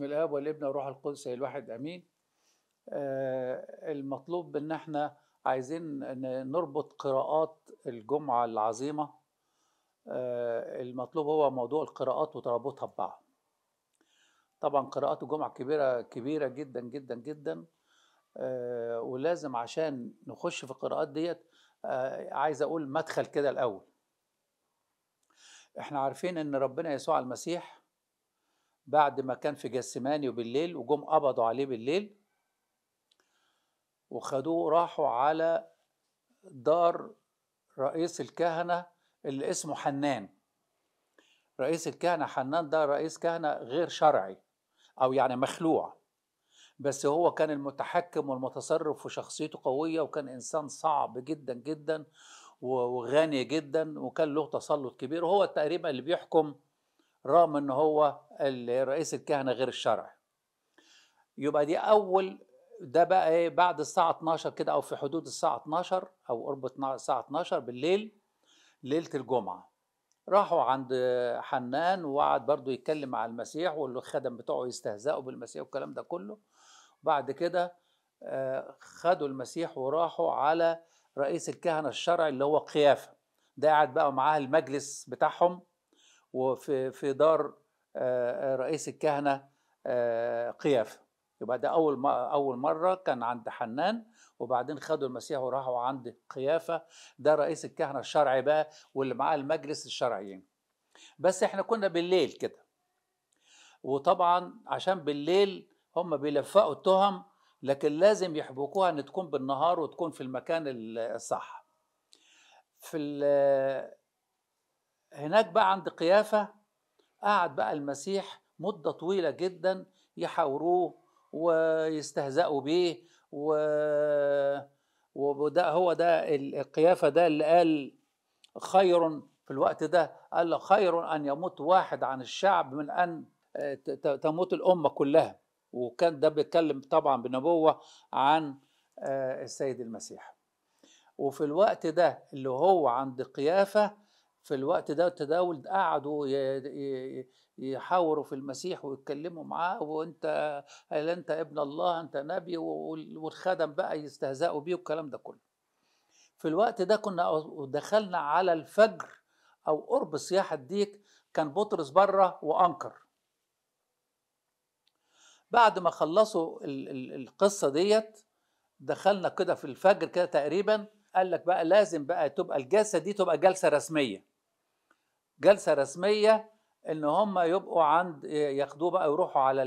باسم الاب والابن والروح القدس الواحد امين آه، المطلوب ان احنا عايزين نربط قراءات الجمعه العظيمه آه، المطلوب هو موضوع القراءات وترابطها ببعض طبعا قراءات الجمعه كبيره كبيره جدا جدا جدا آه، ولازم عشان نخش في القراءات ديت عايز اقول مدخل كده الاول احنا عارفين ان ربنا يسوع المسيح بعد ما كان في جسماني وبالليل وجم قبضوا عليه بالليل وخدوه راحوا على دار رئيس الكهنة اللي اسمه حنان رئيس الكهنة حنان ده رئيس كهنة غير شرعي أو يعني مخلوع بس هو كان المتحكم والمتصرف وشخصيته قوية وكان إنسان صعب جدا جدا وغني جدا وكان له تسلط كبير وهو تقريبا اللي بيحكم رغم ان هو رئيس الكهنه غير الشرعي يبقى دي اول ده بقى ايه بعد الساعه 12 كده او في حدود الساعه 12 او قرب الساعه 12 بالليل ليله الجمعه راحوا عند حنان وقعد برضه يتكلم مع المسيح والخدم بتوعه يستهزئوا بالمسيح والكلام ده كله بعد كده آه، خدوا المسيح وراحوا على رئيس الكهنه الشرعي اللي هو قيافه ده قاعد بقى معاه المجلس بتاعهم وفي في دار رئيس الكهنه قيافه يبقى ده اول اول مره كان عند حنان وبعدين خدوا المسيح وراحوا عند قيافه ده رئيس الكهنه الشرعي بقى واللي معاه المجلس الشرعيين بس احنا كنا بالليل كده وطبعا عشان بالليل هم بيلفقوا التهم لكن لازم يحبكوها ان تكون بالنهار وتكون في المكان الصح في هناك بقى عند قيافة قعد بقى المسيح مدة طويلة جدا يحاوروه ويستهزأوا بيه و وده هو ده القيافة ده اللي قال خير في الوقت ده قال له خير أن يموت واحد عن الشعب من أن آه، تموت الأمة كلها وكان ده بيتكلم طبعا بنبوة عن آه، السيد المسيح وفي الوقت ده اللي هو عند قيافة في الوقت ده التداول قعدوا يحاوروا في المسيح ويتكلموا معاه وانت هل انت ابن الله انت نبي والخدم بقى يستهزئوا بيه والكلام ده كله في الوقت ده كنا دخلنا على الفجر او قرب صياح الديك كان بطرس بره وانكر بعد ما خلصوا القصه ديت دخلنا كده في الفجر كده تقريبا قال لك بقى لازم بقى تبقى الجلسه دي تبقى جلسه رسميه جلسه رسميه ان هم يبقوا عند ياخدوه بقى يروحوا على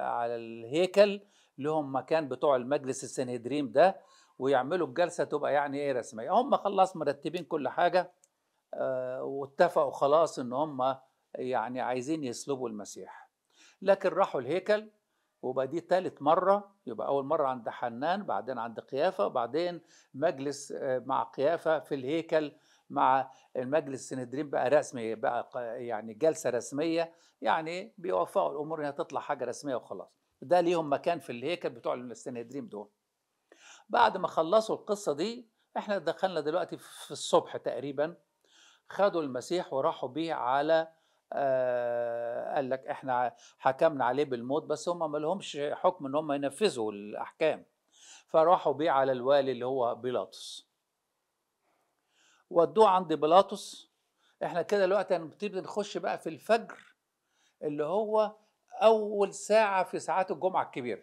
على الهيكل لهم مكان بتوع المجلس السنهدريم ده ويعملوا الجلسه تبقى يعني ايه رسميه هم خلاص مرتبين كل حاجه آه، واتفقوا خلاص ان هم يعني عايزين يسلبوا المسيح لكن راحوا الهيكل وبقى دي ثالث مرة يبقى أول مرة عند حنان بعدين عند قيافة وبعدين مجلس آه، مع قيافة في الهيكل مع المجلس السندرين بقى رسمي بقى يعني جلسه رسميه يعني بيوفقوا الامور انها تطلع حاجه رسميه وخلاص ده ليهم مكان في الهيكل بتوع السندرين دول بعد ما خلصوا القصه دي احنا دخلنا دلوقتي في الصبح تقريبا خدوا المسيح وراحوا بيه على آه قال لك احنا حكمنا عليه بالموت بس هم ما لهمش حكم ان هم ينفذوا الاحكام فراحوا بيه على الوالي اللي هو بيلاطس ودوه عند بيلاطس احنا كده دلوقتي هنبتدي نخش بقى في الفجر اللي هو اول ساعه في ساعات الجمعه الكبيره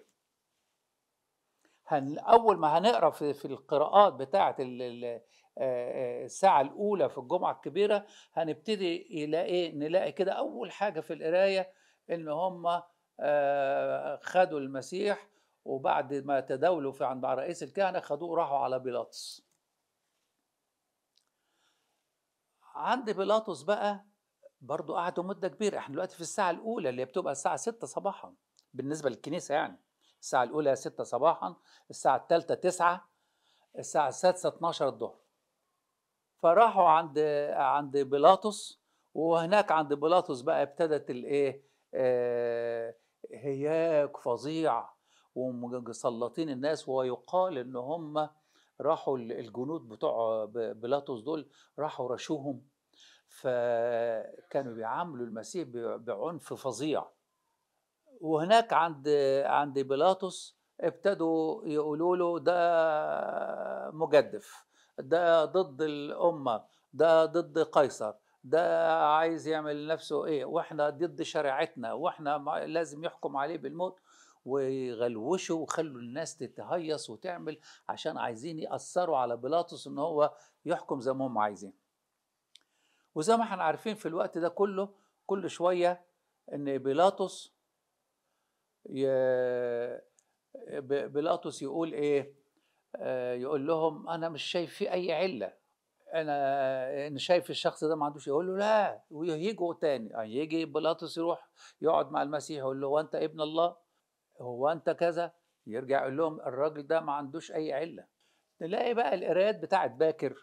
هن اول ما هنقرا في, في القراءات بتاعه آه، آه، الساعه الاولى في الجمعه الكبيره هنبتدي نلاقي ايه نلاقي كده اول حاجه في القرايه ان هم آه، خدوا المسيح وبعد ما تداولوا في عند رئيس الكهنه خدوه راحوا على بيلاطس عند بيلاطس بقى برضه قعدوا مده كبيره احنا دلوقتي في الساعه الاولى اللي بتبقى الساعه 6 صباحا بالنسبه للكنيسه يعني الساعه الاولى 6 صباحا الساعه الثالثه 9 الساعه السادسه 12 الظهر فراحوا عند عند بيلاطس وهناك عند بيلاطس بقى ابتدت الايه آه هياك فظيع ومسلطين الناس ويقال ان هم راحوا الجنود بتوع بيلاطس دول راحوا رشوهم فكانوا بيعاملوا المسيح بعنف فظيع وهناك عند عند بيلاطس ابتدوا يقولوا له ده مجدف ده ضد الامه ده ضد قيصر ده عايز يعمل لنفسه ايه واحنا ضد شريعتنا واحنا لازم يحكم عليه بالموت ويغلوشوا وخلوا الناس تتهيص وتعمل عشان عايزين يأثروا على بيلاطس ان هو يحكم زي ما هم عايزين وزي ما احنا عارفين في الوقت ده كله كل شوية ان بيلاطس ي... بيلاطس يقول ايه آه، يقول لهم انا مش شايف في اي عله انا ان شايف الشخص ده ما عندوش يقول له لا ويجوا تاني يعني يجي بيلاطس يروح يقعد مع المسيح يقول له وانت ابن الله هو انت كذا يرجع يقول لهم الراجل ده ما عندوش اي عله تلاقي بقى القرايات بتاعت باكر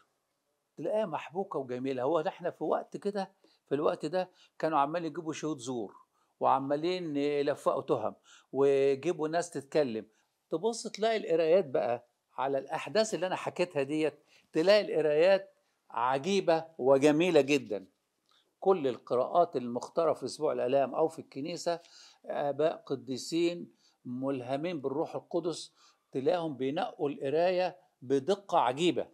تلاقيها محبوكه وجميله هو احنا في وقت كده في الوقت ده كانوا عمالين يجيبوا شهود زور وعمالين يلفقوا تهم ويجيبوا ناس تتكلم تبص تلاقي القرايات بقى على الاحداث اللي انا حكيتها ديت تلاقي القرايات عجيبه وجميله جدا كل القراءات المختاره في اسبوع الالام او في الكنيسه اباء قديسين ملهمين بالروح القدس تلاقيهم بينقوا القرايه بدقه عجيبه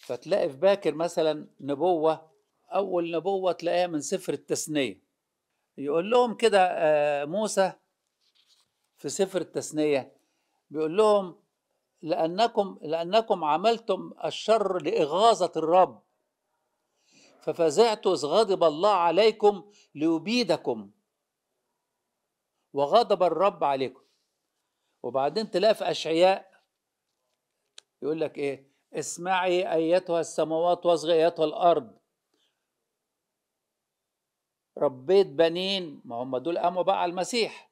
فتلاقي في باكر مثلا نبوه اول نبوه تلاقيها من سفر التثنيه يقول لهم كده آه، موسى في سفر التثنيه بيقول لهم لأنكم لأنكم عملتم الشر لإغاظة الرب ففزعت إذ غضب الله عليكم ليبيدكم وغضب الرب عليكم وبعدين تلاقي في أشعياء يقول لك إيه اسمعي أيتها السماوات واصغي أيتها الأرض ربيت بنين ما هم دول قاموا بقى على المسيح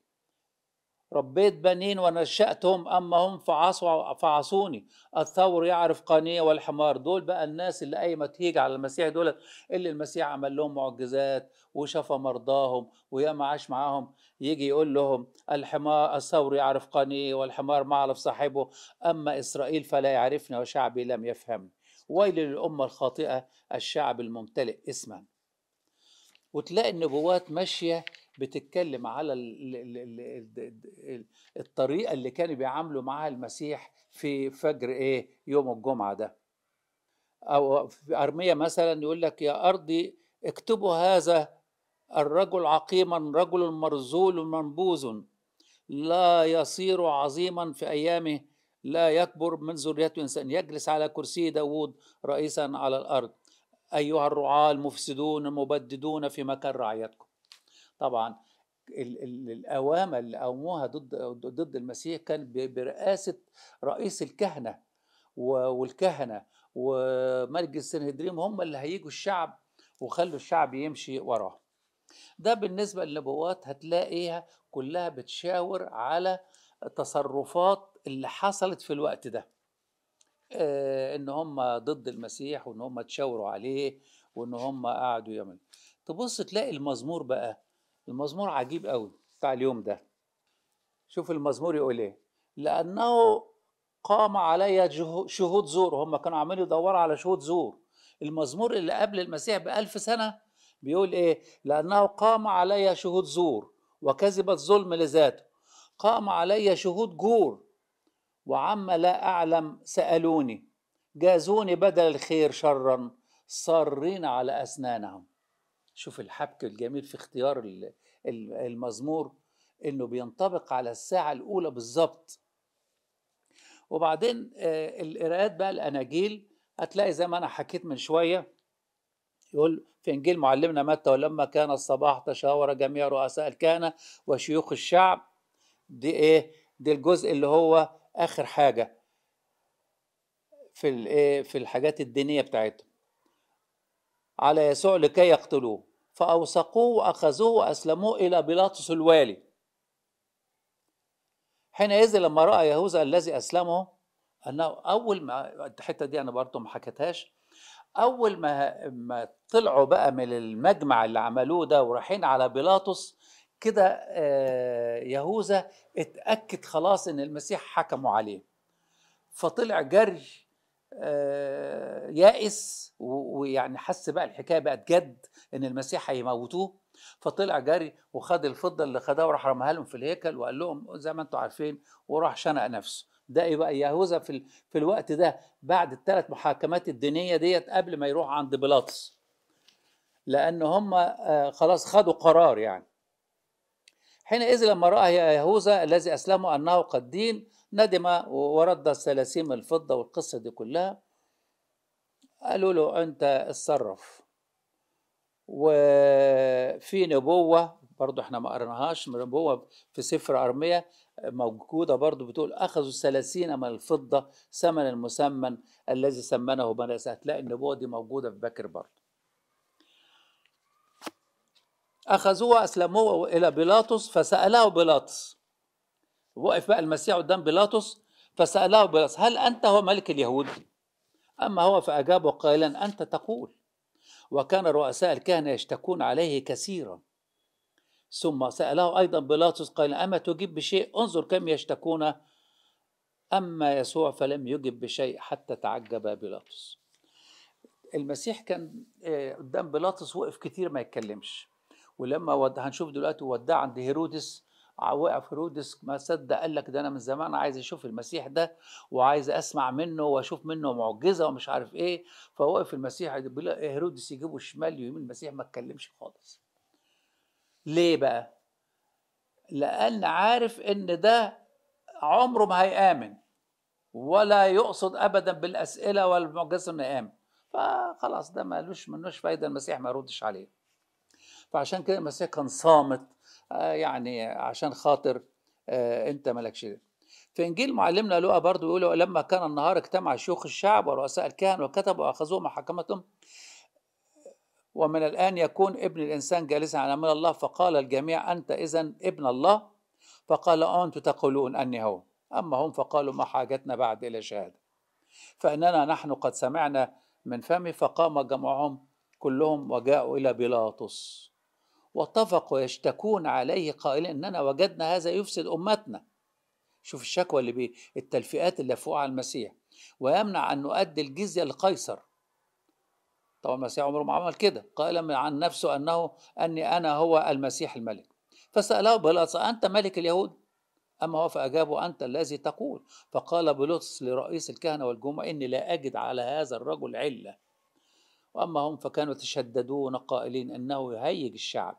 ربيت بنين ونشأتهم أما هم فعصوا فعصوني الثور يعرف قانية والحمار دول بقى الناس اللي قايمة تيجي على المسيح دول اللي المسيح عمل لهم معجزات وشفى مرضاهم وياما عاش معاهم يجي يقول لهم الحمار الثور يعرف قانية والحمار ما عرف صاحبه أما إسرائيل فلا يعرفني وشعبي لم يفهمني ويل للأمة الخاطئة الشعب الممتلئ اسما وتلاقي النبوات ماشية بتتكلم على الطريقه اللي كانوا بيعاملوا معاها المسيح في فجر ايه يوم الجمعه ده او في ارميه مثلا يقول لك يا ارضي اكتبوا هذا الرجل عقيما رجل مرزول منبوذ لا يصير عظيما في ايامه لا يكبر من ذريته انسان يجلس على كرسي داوود رئيسا على الارض ايها الرعاه المفسدون المبددون في مكان رعيتكم طبعا الأوامة اللي قاموها ضد ضد المسيح كان برئاسه رئيس الكهنه والكهنه وملك السنهدريم هم اللي هيجوا الشعب وخلوا الشعب يمشي وراهم ده بالنسبه للنبوات هتلاقيها كلها بتشاور على تصرفات اللي حصلت في الوقت ده آه، ان هم ضد المسيح وان هم تشاوروا عليه وان هم قعدوا يعملوا تبص تلاقي المزمور بقى المزمور عجيب قوي بتاع اليوم ده شوف المزمور يقول ايه لانه قام علي شهود زور هم كانوا عمالين يدوروا على شهود زور المزمور اللي قبل المسيح بألف سنة بيقول إيه لأنه قام علي شهود زور وكذب الظلم لذاته قام علي شهود جور وعما لا أعلم سألوني جازوني بدل الخير شرا صارين على أسنانهم شوف الحبك الجميل في اختيار المزمور انه بينطبق على الساعه الاولى بالظبط وبعدين آه، القراءات بقى الاناجيل هتلاقي زي ما انا حكيت من شويه يقول في انجيل معلمنا متى ولما كان الصباح تشاور جميع رؤساء الكهنه وشيوخ الشعب دي ايه دي الجزء اللي هو اخر حاجه في إيه، في الحاجات الدينيه بتاعتهم على يسوع لكي يقتلوه فأوثقوه وأخذوه وأسلموه إلى بيلاطس الوالي حينئذ لما رأى يهوذا الذي أسلمه أنه أول ما الحتة دي أنا برضه ما حكيتهاش أول ما ما طلعوا بقى من المجمع اللي عملوه ده ورايحين على بيلاطس كده آه، يهوذا اتأكد خلاص إن المسيح حكموا عليه فطلع جري آه، يائس ويعني حس بقى الحكايه بقت جد ان المسيح هيموتوه فطلع جري وخد الفضه اللي خدها وراح رماها لهم في الهيكل وقال لهم زي ما انتم عارفين وراح شنق نفسه ده ايه بقى يهوذا في ال... في الوقت ده بعد الثلاث محاكمات الدينيه ديت قبل ما يروح عند بيلاطس لان هم آه، خلاص خدوا قرار يعني حينئذ لما راى يهوذا الذي اسلمه انه قد دين ندم ورد سلاسيم الفضة والقصة دي كلها قالوا له أنت اتصرف وفي نبوة برضو احنا ما قرناهاش نبوة في سفر أرمية موجودة برضو بتقول أخذوا سلاسين من الفضة ثمن المسمن الذي سمنه بناس هتلاقي النبوة دي موجودة في بكر برضو أخذوه أسلموه إلى بيلاطس فسأله بيلاطس وقف بقى المسيح قدام بيلاطس فسأله بيلاطس هل أنت هو ملك اليهود؟ أما هو فأجابه قائلا أنت تقول وكان رؤساء الكهنة يشتكون عليه كثيرا ثم سأله أيضا بيلاطس قائلا أما تجيب بشيء انظر كم يشتكون أما يسوع فلم يجب بشيء حتى تعجب بيلاطس المسيح كان آه، قدام بيلاطس وقف كتير ما يتكلمش ولما ود... هنشوف دلوقتي وداه عند هيرودس وقع في رودس ما صدق قال لك ده انا من زمان عايز اشوف المسيح ده وعايز اسمع منه واشوف منه معجزه ومش عارف ايه فوقف المسيح هيرودس يجيبه شمال يمين المسيح ما اتكلمش خالص ليه بقى لان عارف ان ده عمره ما هيامن ولا يقصد ابدا بالاسئله والمعجزه انه يامن فخلاص ده ملوش منوش فايده المسيح ما يردش عليه فعشان كده المسيح كان صامت آه، يعني عشان خاطر آه، انت مالكش في انجيل معلمنا لوقا برضو بيقول لما كان النهار اجتمع شيوخ الشعب ورؤساء الكهن وكتبوا واخذوه محاكمتهم ومن الان يكون ابن الانسان جالسا على من الله فقال الجميع انت اذا ابن الله فقال انتم تقولون اني هو اما هم فقالوا ما حاجتنا بعد الى شهاده فاننا نحن قد سمعنا من فمه فقام جمعهم كلهم وجاءوا الى بيلاطس واتفقوا يشتكون عليه قائلين اننا وجدنا هذا يفسد امتنا شوف الشكوى اللي بيه التلفئات اللي فوق على المسيح ويمنع ان نؤدي الجزيه لقيصر طبعا المسيح عمره ما عمل كده قائلا عن نفسه انه اني انا هو المسيح الملك فساله بلاطس انت ملك اليهود اما هو فاجابه انت الذي تقول فقال بيلاطس لرئيس الكهنه والجمعه اني لا اجد على هذا الرجل عله وأما هم فكانوا يتشددون قائلين أنه يهيج الشعب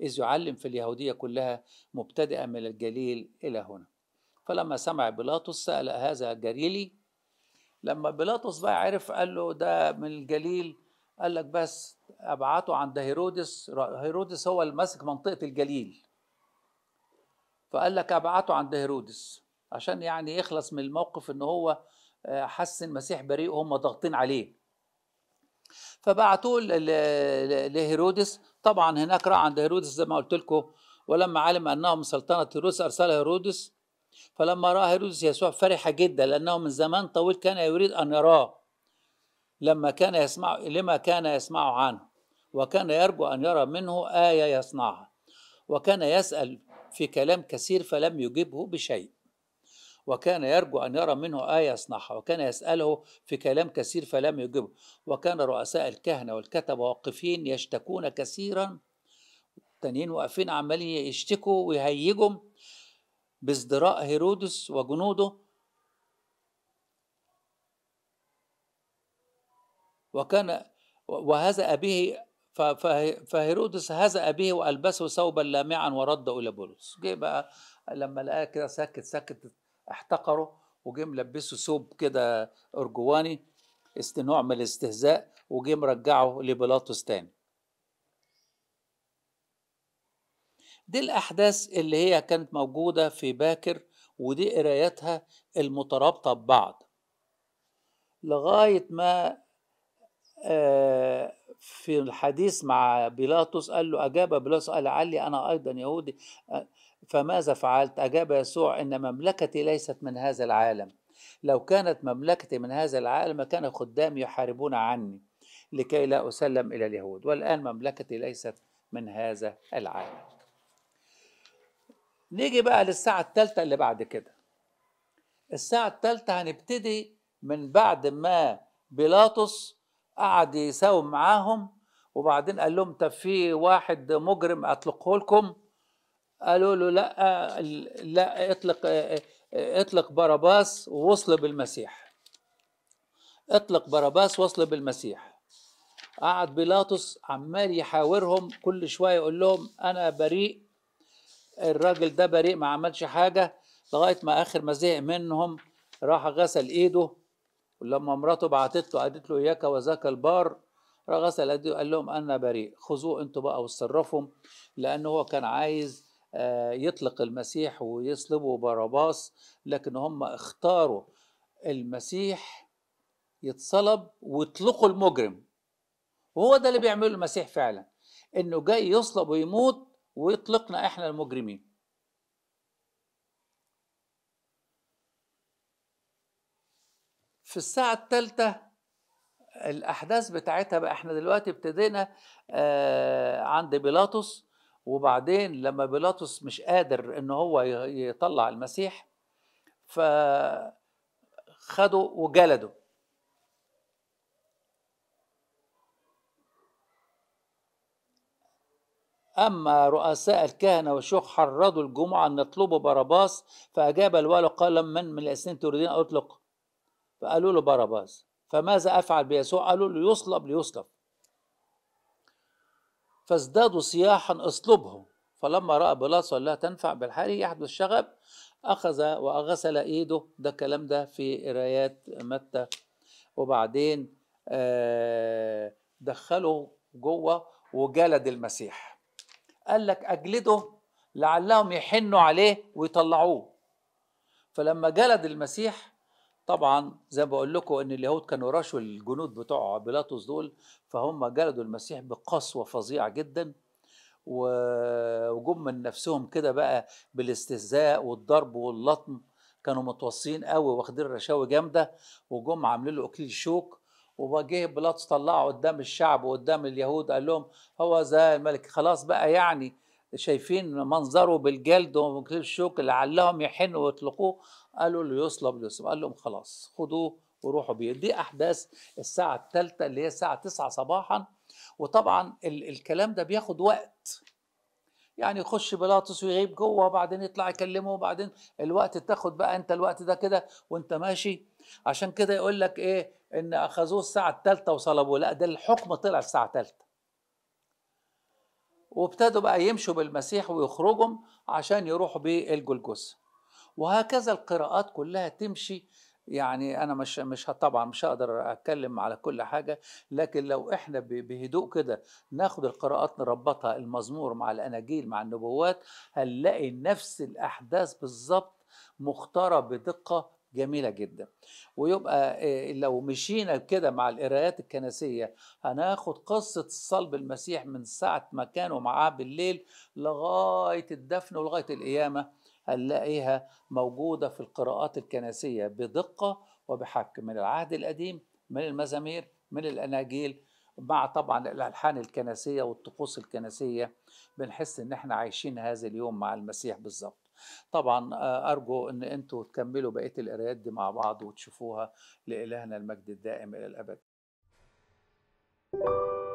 إذ يعلم في اليهودية كلها مبتدئا من الجليل إلى هنا فلما سمع بيلاطس سأل هذا جليلي لما بيلاطس بقى عرف قال له ده من الجليل قال لك بس ابعته عند هيرودس هيرودس هو اللي ماسك منطقه الجليل فقال لك ابعته عند هيرودس عشان يعني يخلص من الموقف ان هو آه، حس المسيح بريء وهم ضاغطين عليه فبعتوه لهيرودس طبعا هناك راح عند هيرودس زي ما قلت لكم ولما علم انه من سلطنه هيرودس ارسل هيرودس فلما راى هيرودس يسوع فرح جدا لانه من زمان طويل كان يريد ان يراه لما كان يسمع لما كان يسمع عنه وكان يرجو ان يرى منه ايه يصنعها وكان يسال في كلام كثير فلم يجبه بشيء وكان يرجو أن يرى منه آية يصنعها وكان يسأله في كلام كثير فلم يجبه وكان رؤساء الكهنة والكتبة واقفين يشتكون كثيرا التانيين واقفين عمالين يشتكوا ويهيجوا بازدراء هيرودس وجنوده وكان وهزأ به فهيرودس هزأ به وألبسه ثوبا لامعا ورده إلى بولس جه بقى لما لقاه كده ساكت ساكت احتقره وجه ملبسه ثوب كده ارجواني نوع من الاستهزاء وجه مرجعه لبيلاطس تاني دي الأحداث اللي هي كانت موجودة في باكر ودي قراياتها المترابطة ببعض لغاية ما آه، في الحديث مع بيلاطس قال له أجاب بيلاطس قال علي أنا أيضا يهودي آه، فماذا فعلت أجاب يسوع إن مملكتي ليست من هذا العالم لو كانت مملكتي من هذا العالم كان خدام يحاربون عني لكي لا أسلم إلى اليهود والآن مملكتي ليست من هذا العالم نيجي بقى للساعة الثالثة اللي بعد كده الساعة الثالثة هنبتدي من بعد ما بيلاطس قعد يساوم معاهم وبعدين قال لهم طب في واحد مجرم اطلقه لكم قالوا له لا لا اطلق اطلق باراباس ووصل بالمسيح اطلق باراباس وصل بالمسيح قعد بيلاطس عمال يحاورهم كل شويه يقول لهم انا بريء الراجل ده بريء ما عملش حاجه لغايه ما اخر ما زهق منهم راح غسل ايده ولما مراته بعتت له قالت له اياك وذاك البار راح غسل ايده قال لهم انا بريء خذوه انتوا بقى وتصرفهم لان هو كان عايز آه، يطلق المسيح ويصلبوا باراباس لكن هم اختاروا المسيح يتصلب ويطلقوا المجرم وهو ده اللي بيعمله المسيح فعلا انه جاي يصلب ويموت ويطلقنا احنا المجرمين في الساعة الثالثة الأحداث بتاعتها بقى احنا دلوقتي ابتدينا آه، عند بيلاطس وبعدين لما بيلاطس مش قادر ان هو يطلع المسيح فخده وجلده أما رؤساء الكهنة والشيوخ حرضوا الجمعة أن يطلبوا باراباس فأجاب الوالي قال من من الاثنين تريدين أطلق فقالوا له باراباس فماذا أفعل بيسوع قالوا له يصلب ليصلب فازدادوا صياحا اصلبهم فلما راى بيلاطس لا تنفع بالحري يحدث شغب اخذ واغسل ايده ده الكلام ده في قرايات متى وبعدين آه، دخله جوه وجلد المسيح قال لك اجلده لعلهم يحنوا عليه ويطلعوه فلما جلد المسيح طبعا زي ما بقول لكم ان اليهود كانوا رشوا الجنود بتوع بيلاطس دول فهم جلدوا المسيح بقسوه فظيعه جدا وجم من نفسهم كده بقى بالاستهزاء والضرب واللطم كانوا متوصين قوي واخدين رشاوي جامده وجم عاملين له اكليل شوك وجه بيلاطس طلعه قدام الشعب وقدام اليهود قال لهم هو ذا الملك خلاص بقى يعني شايفين منظره بالجلد وكل الشوك لعلهم يحنوا ويطلقوه قالوا له يصلب ليوسف قال لهم خلاص خدوه وروحوا بيه دي احداث الساعه الثالثه اللي هي الساعه 9 صباحا وطبعا ال الكلام ده بياخد وقت يعني يخش بيلاطس ويغيب جوه وبعدين يطلع يكلمه وبعدين الوقت تاخد بقى انت الوقت ده كده وانت ماشي عشان كده يقول لك ايه ان اخذوه الساعه الثالثه وصلبوه لا ده الحكم طلع الساعه الثالثه وابتدوا بقى يمشوا بالمسيح ويخرجهم عشان يروحوا بالجلجوسة وهكذا القراءات كلها تمشي يعني انا مش مش طبعا مش هقدر اتكلم على كل حاجه لكن لو احنا بهدوء كده ناخد القراءات نربطها المزمور مع الاناجيل مع النبوات هنلاقي نفس الاحداث بالظبط مختاره بدقه جميلة جدا ويبقى آه، لو مشينا كده مع القراءات الكنسية هناخد قصة صلب المسيح من ساعة ما كانوا معاه بالليل لغاية الدفن ولغاية القيامة هنلاقيها موجودة في القراءات الكنسية بدقة وبحق من العهد القديم من المزامير من الأناجيل مع طبعا الألحان الكنسية والطقوس الكنسية بنحس إن احنا عايشين هذا اليوم مع المسيح بالظبط طبعا آه، ارجو ان انتم تكملوا بقيه القرايات دي مع بعض وتشوفوها لالهنا المجد الدائم الى الابد. thank you